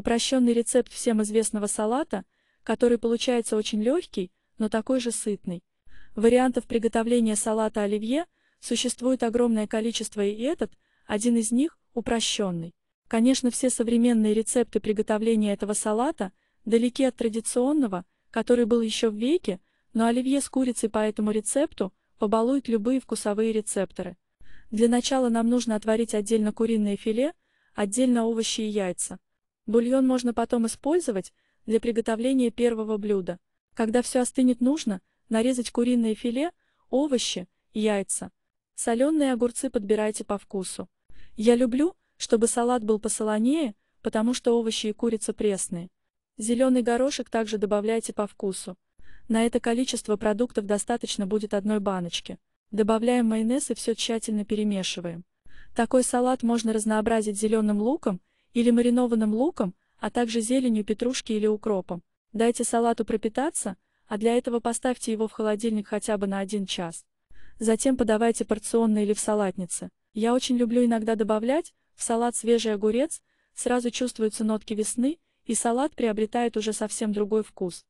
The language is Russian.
Упрощенный рецепт всем известного салата, который получается очень легкий, но такой же сытный. Вариантов приготовления салата оливье существует огромное количество и этот, один из них, упрощенный. Конечно, все современные рецепты приготовления этого салата далеки от традиционного, который был еще в веке, но оливье с курицей по этому рецепту побалует любые вкусовые рецепторы. Для начала нам нужно отварить отдельно куриное филе, отдельно овощи и яйца. Бульон можно потом использовать для приготовления первого блюда. Когда все остынет нужно, нарезать куриное филе, овощи, яйца. Соленые огурцы подбирайте по вкусу. Я люблю, чтобы салат был посолонее, потому что овощи и курица пресные. Зеленый горошек также добавляйте по вкусу. На это количество продуктов достаточно будет одной баночки. Добавляем майонез и все тщательно перемешиваем. Такой салат можно разнообразить зеленым луком или маринованным луком, а также зеленью петрушки или укропом. Дайте салату пропитаться, а для этого поставьте его в холодильник хотя бы на 1 час. Затем подавайте порционно или в салатнице. Я очень люблю иногда добавлять в салат свежий огурец, сразу чувствуются нотки весны, и салат приобретает уже совсем другой вкус.